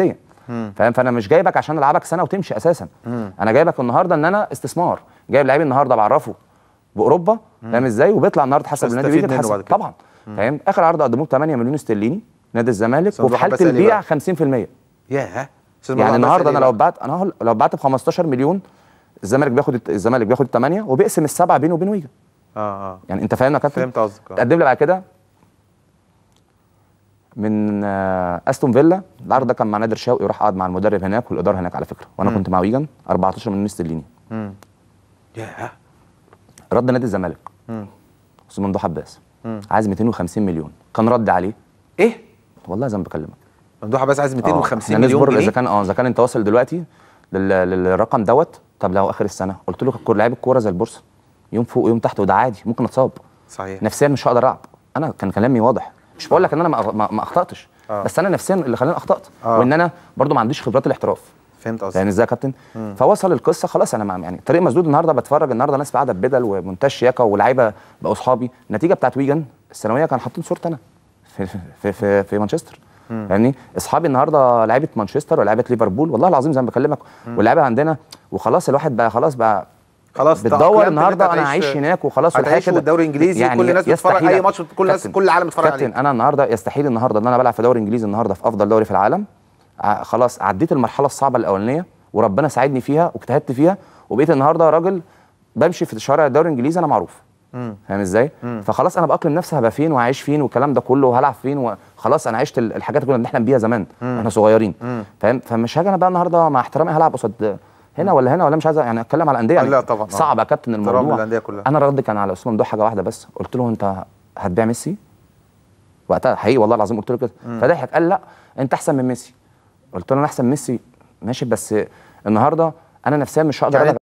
دي فاهم فانا مش جايبك عشان العبك سنه وتمشي اساسا مم. انا جايبك النهارده ان انا استثمار جايب لعيب النهارده بعرفه باوروبا فاهم ازاي وبيطلع النهارده حسب النادي بيجي طبعا فاهم اخر عرض قدموه ب 8 مليون استرليني نادي الزمالك وفي حاله البيع 50% ياه يعني النهارده انا لو بعت انا لو بعت ب 15 مليون الزمالك بياخد الزمالك بياخد 8 وبيقسم السبعه بينه وبين ويجا اه اه يعني انت فاهم يا كابتن فهمت قصدك آه. تقدم لي بعد كده من آه، استون فيلا العرض ده كان مع نادر شوقي وراح قعد مع المدرب هناك والاداره هناك على فكره وانا م. كنت مع ويجن 14 مليون استرليني ياه رد نادي الزمالك امم ممدوح عباس عايز 250 مليون كان رد عليه ايه والله زي ما بكلمك ممدوح عباس عايز 250 آه. مليون اذا كان اه اذا كان انت واصل دلوقتي للرقم دوت طب لو اخر السنه قلت له لعيب الكوره زي البورصه يوم فوق ويوم تحت وده عادي ممكن اتصاب صحيح نفسيا مش هقدر العب انا كان كلامي واضح مش بقول لك ان انا ما, ما اخطاتش آه. بس انا نفسيا اللي خلاني اخطات آه. وان انا برده ما عنديش خبرات الاحتراف فهمت قصدك يعني ازاي يا كابتن فوصل القصه خلاص انا معم. يعني طريق مسدود النهارده بتفرج النهارده ناس قاعده ببدل ومنتاج شياكه ولاعيبه بقوا اصحابي النتيجه بتاعت ويجن الثانويه كان حاطين صورتي انا في في في, في مانشستر يعني اصحابي النهارده لعيبه مانشستر ولاعيبه ليفربول والله العظيم زي ما بكلمك واللعيبه عندنا وخلاص الواحد بقى خلاص بقى خلاص بتدور النهارده انا عايش هناك وخلاص والحياه كده الدوري الانجليزي يعني كل الناس بتتفرج اي ماتش كل الناس كل العالم بتتفرج عليه كابتن انا النهارده يستحيل النهارده ان انا بلعب في دوري انجليزي النهارده في افضل دوري في العالم آه، خلاص عديت المرحله الصعبه الاولانيه وربنا ساعدني فيها واجتهدت فيها وبقيت النهارده راجل بمشي في شارع الدوري الانجليزي انا معروف فاهم ازاي؟ فخلاص انا باقلم نفسي هبقى فين وهعيش فين والكلام ده كله وهلعب فين وخلاص انا عشت الحاجات اللي كنا بنحلم بيها زمان واحنا صغيرين فاهم فمش هاجي انا بقى النهارده مع احترامي هلعب قصاد هنا ولا هنا ولا مش عايز يعني اتكلم على الانديه يعني لا طبعا صعب يا كابتن الموضوع الانديه كلها انا الرد كان على اسلوب ممدوح حاجه واحده بس قلت له انت هتبيع ميسي وقتها حقيقي والله العظيم قلت له كده فضحك قال لا انت احسن من ميسي قلت له انا احسن من ميسي ماشي بس النهارده انا نفسيا مش هقدر يعني